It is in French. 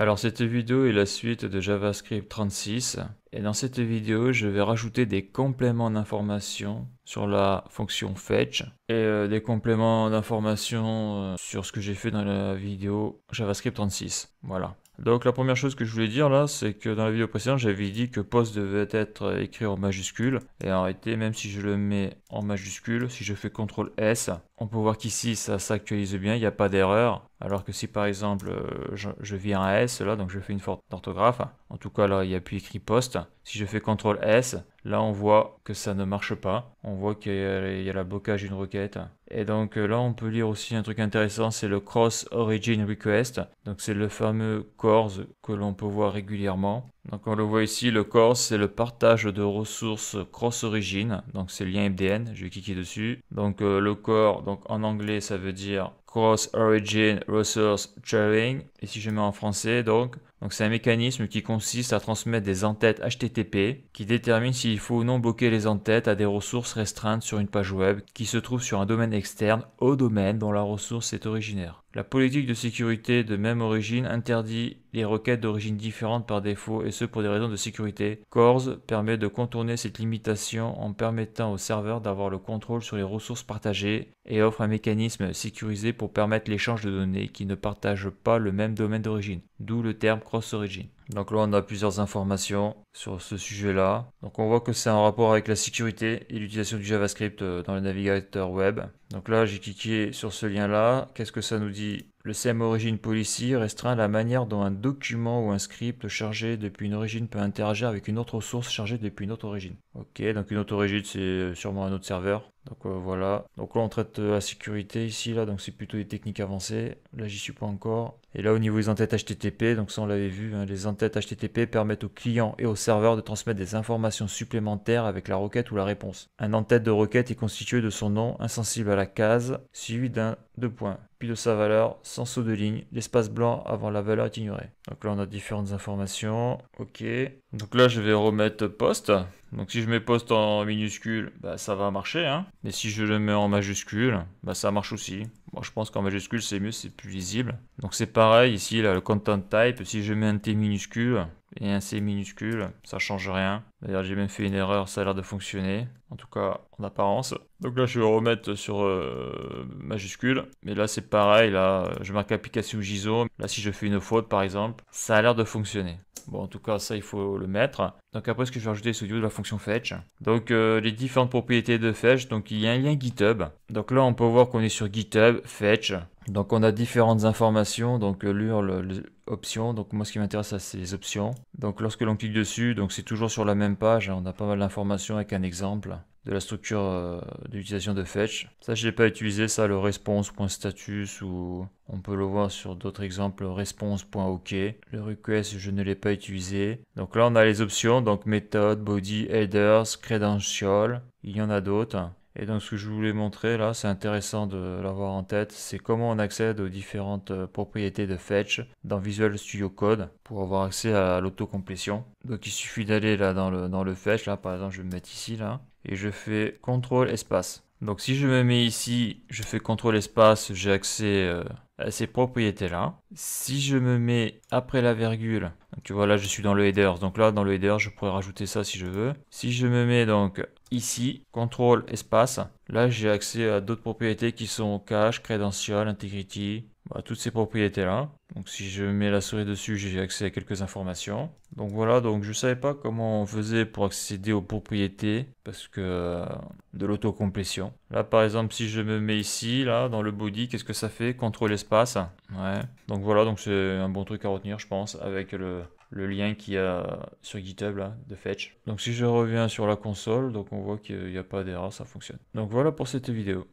Alors cette vidéo est la suite de JavaScript 36 et dans cette vidéo je vais rajouter des compléments d'information sur la fonction fetch et euh, des compléments d'information euh, sur ce que j'ai fait dans la vidéo JavaScript 36. Voilà. Donc la première chose que je voulais dire là, c'est que dans la vidéo précédente, j'avais dit que post devait être écrit en majuscule. Et en réalité, même si je le mets en majuscule, si je fais CTRL S, on peut voir qu'ici, ça s'actualise bien, il n'y a pas d'erreur. Alors que si par exemple, euh, je, viens à un S là, donc je fais une forte d'orthographe. En tout cas, là, il n'y a plus écrit POST. Si je fais CTRL S, là, on voit que ça ne marche pas. On voit qu'il y, a, la blocage d'une requête. Et donc euh, là, on peut lire aussi un truc intéressant, c'est le Cross Origin Request. Donc c'est le fameux CORS que l'on peut voir régulièrement. Donc on le voit ici, le corps, c'est le partage de ressources cross-origine. Donc c'est lien MDN, je vais cliquer dessus. Donc euh, le corps, donc en anglais, ça veut dire Cross Origin Resource Sharing, et si je mets en français donc, donc c'est un mécanisme qui consiste à transmettre des entêtes HTTP qui détermine s'il faut ou non bloquer les entêtes à des ressources restreintes sur une page web qui se trouve sur un domaine externe au domaine dont la ressource est originaire. La politique de sécurité de même origine interdit les requêtes d'origine différente par défaut et ce pour des raisons de sécurité. CORS permet de contourner cette limitation en permettant au serveur d'avoir le contrôle sur les ressources partagées et offre un mécanisme sécurisé pour permettre l'échange de données qui ne partagent pas le même domaine d'origine, d'où le terme cross-origin. Donc là, on a plusieurs informations sur ce sujet-là. Donc on voit que c'est en rapport avec la sécurité et l'utilisation du JavaScript euh, dans le navigateur web. Donc là, j'ai cliqué sur ce lien-là. Qu'est-ce que ça nous dit Le CM Origin Policy restreint la manière dont un document ou un script chargé depuis une origine peut interagir avec une autre source chargée depuis une autre origine. Ok, donc une autre origine, c'est euh, sûrement un autre serveur. Donc euh, voilà. Donc là on traite euh, la sécurité ici là, donc c'est plutôt des techniques avancées. Là j'y suis pas encore. Et là au niveau des entêtes HTTP, donc ça on l'avait vu, hein, les entêtes HTTP permettent aux clients et aux serveurs de transmettre des informations supplémentaires avec la requête ou la réponse. Un entête de requête est constitué de son nom insensible à la case, suivi d'un deux points, puis de sa valeur sans saut de ligne. L'espace blanc avant la valeur est ignoré. Donc là on a différentes informations. Ok. Donc là, je vais remettre poste. Donc si je mets poste en minuscule, bah, ça va marcher. Hein. Mais si je le mets en majuscule, bah, ça marche aussi. Moi, je pense qu'en majuscule, c'est mieux, c'est plus lisible. Donc c'est pareil ici, là, le content type. Si je mets un T minuscule et un C minuscule, ça change rien. D'ailleurs, j'ai même fait une erreur, ça a l'air de fonctionner. En tout cas, en apparence. Donc là, je vais remettre sur euh, majuscule. Mais là, c'est pareil. Là, je marque application JSON. Là, si je fais une faute, par exemple, ça a l'air de fonctionner. Bon, en tout cas, ça, il faut le mettre. Donc après, ce que je vais rajouter, c'est au niveau de la fonction fetch. Donc euh, les différentes propriétés de fetch. Donc il y a un lien GitHub. Donc là, on peut voir qu'on est sur GitHub, fetch. Donc on a différentes informations. Donc euh, l'URL, options. Donc moi ce qui m'intéresse c'est les options. Donc lorsque l'on clique dessus, donc c'est toujours sur la même page, on a pas mal d'informations avec un exemple de la structure euh, d'utilisation de fetch. Ça je n'ai pas utilisé, ça le response.status ou on peut le voir sur d'autres exemples response.ok. Le request je ne l'ai pas utilisé. Donc là on a les options donc méthode, body, headers, credential, il y en a d'autres. Et donc ce que je voulais montrer là, c'est intéressant de l'avoir en tête, c'est comment on accède aux différentes euh, propriétés de Fetch dans Visual Studio Code pour avoir accès à l'autocomplétion. Donc il suffit d'aller là dans le, dans le Fetch, là par exemple je vais me mettre ici là, et je fais CTRL espace. Donc si je me mets ici, je fais CTRL espace, j'ai accès... Euh, euh, ces propriétés-là. Si je me mets après la virgule, tu vois là je suis dans le header, donc là dans le header je pourrais rajouter ça si je veux. Si je me mets donc ici, contrôle, espace, là j'ai accès à d'autres propriétés qui sont cache, credential, integrity, toutes ces propriétés-là. Donc si je mets la souris dessus, j'ai accès à quelques informations. Donc voilà, donc je savais pas comment on faisait pour accéder aux propriétés parce que euh, de l'autocomplétion. Là par exemple, si je me mets ici là dans le body, qu'est-ce que ça fait Contrôle espace. Ouais. Donc voilà, donc c'est un bon truc à retenir, je pense, avec le lien qu'il y a sur GitHub de Fetch. Donc si je reviens sur la console, donc on voit qu'il n'y a pas d'erreur, ça fonctionne. Donc voilà pour cette vidéo.